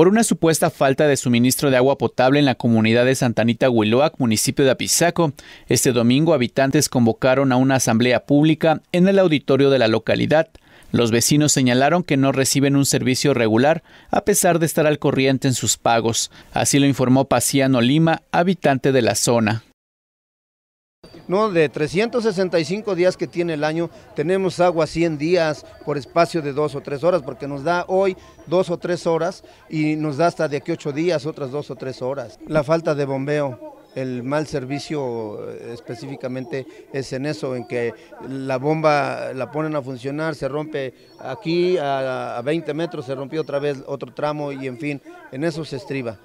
por una supuesta falta de suministro de agua potable en la comunidad de Santanita Huiloac, municipio de Apizaco. Este domingo habitantes convocaron a una asamblea pública en el auditorio de la localidad. Los vecinos señalaron que no reciben un servicio regular a pesar de estar al corriente en sus pagos. Así lo informó Paciano Lima, habitante de la zona. ¿no? De 365 días que tiene el año, tenemos agua 100 días por espacio de dos o tres horas, porque nos da hoy dos o tres horas y nos da hasta de aquí ocho días otras dos o tres horas. La falta de bombeo, el mal servicio eh, específicamente es en eso, en que la bomba la ponen a funcionar, se rompe aquí a, a 20 metros, se rompió otra vez otro tramo y en fin, en eso se estriba.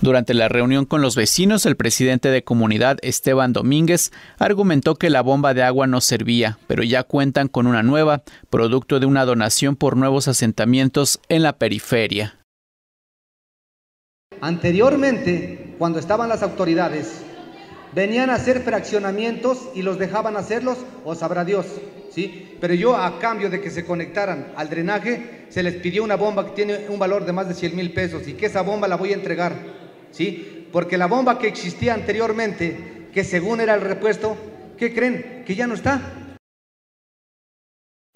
Durante la reunión con los vecinos, el presidente de comunidad, Esteban Domínguez, argumentó que la bomba de agua no servía, pero ya cuentan con una nueva, producto de una donación por nuevos asentamientos en la periferia. Anteriormente, cuando estaban las autoridades, venían a hacer fraccionamientos y los dejaban hacerlos, o sabrá Dios, ¿sí? Pero yo, a cambio de que se conectaran al drenaje, se les pidió una bomba que tiene un valor de más de 100 mil pesos y que esa bomba la voy a entregar porque la bomba que existía anteriormente, que según era el repuesto, ¿qué creen? Que ya no está.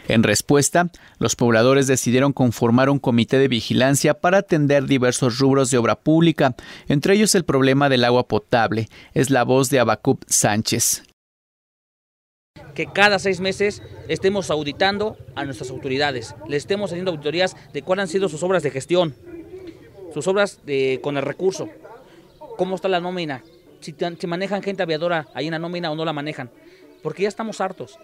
En respuesta, los pobladores decidieron conformar un comité de vigilancia para atender diversos rubros de obra pública, entre ellos el problema del agua potable. Es la voz de Abacup Sánchez. Que cada seis meses estemos auditando a nuestras autoridades, le estemos haciendo auditorías de cuáles han sido sus obras de gestión, sus obras con el recurso, cómo está la nómina, si, manejan gente aviadora hay una nómina o no la manejan, porque ya estamos hartos.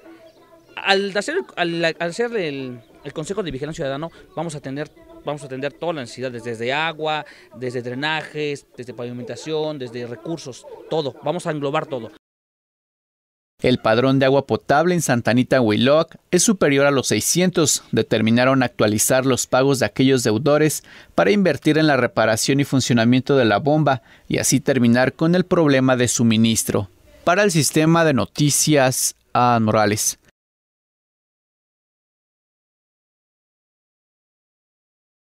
Al hacer, al, el, Consejo de Vigilancia Ciudadano vamos a tener vamos a atender todas las necesidades, desde agua, desde drenajes, desde pavimentación, desde recursos, todo, vamos a englobar todo. El padrón de agua potable en Santanita, Anita es superior a los 600. Determinaron actualizar los pagos de aquellos deudores para invertir en la reparación y funcionamiento de la bomba y así terminar con el problema de suministro. Para el sistema de noticias, a Morales.